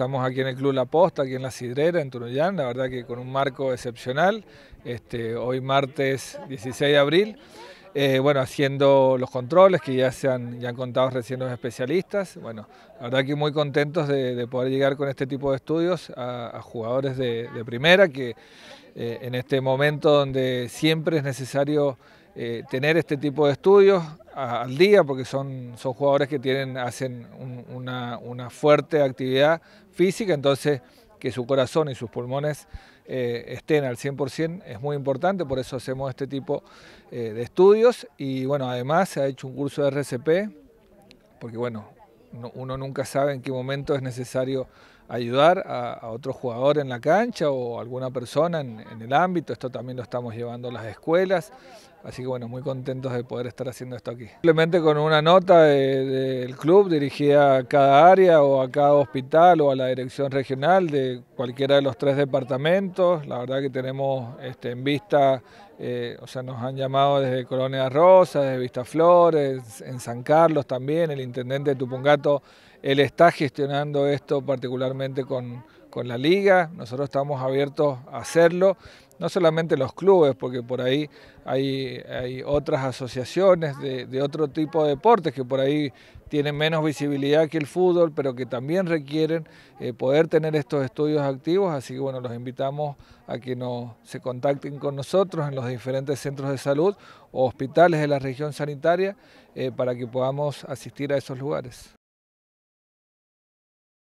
Estamos aquí en el Club La Posta, aquí en La Sidrera, en Tunuyán, la verdad que con un marco excepcional, este, hoy martes 16 de abril. Eh, bueno, haciendo los controles que ya se han, contado recién los especialistas. Bueno, la verdad que muy contentos de, poder llegar con este tipo de estudios a, jugadores de, primera, que eh, en este momento donde siempre es necesario eh, tener este tipo de estudios al día, porque son, son jugadores que tienen, hacen una, fuerte actividad física, entonces que su corazón y sus pulmones eh, estén al 100% es muy importante, por eso hacemos este tipo eh, de estudios y bueno, además se ha hecho un curso de RCP, porque bueno, uno nunca sabe en qué momento es necesario ayudar a, otro jugador en la cancha o alguna persona en, el ámbito. Esto también lo estamos llevando a las escuelas. Así que bueno, muy contentos de poder estar haciendo esto aquí. Simplemente con una nota del club dirigida a cada área o a cada hospital o a la dirección regional de cualquiera de los tres departamentos. La verdad que tenemos este, en vista eh, o sea, nos han llamado desde Colonia Rosa, desde Vistaflores, en San Carlos también, el intendente de Tupungato, él está gestionando esto particularmente con, la liga, nosotros estamos abiertos a hacerlo, no solamente los clubes, porque por ahí hay, otras asociaciones de, de, otro tipo de deportes que por ahí tienen menos visibilidad que el fútbol, pero que también requieren eh, poder tener estos estudios activos, así que bueno, los invitamos a que nos, se contacten con nosotros en los diferentes centros de salud o hospitales de la región sanitaria eh, para que podamos asistir a esos lugares.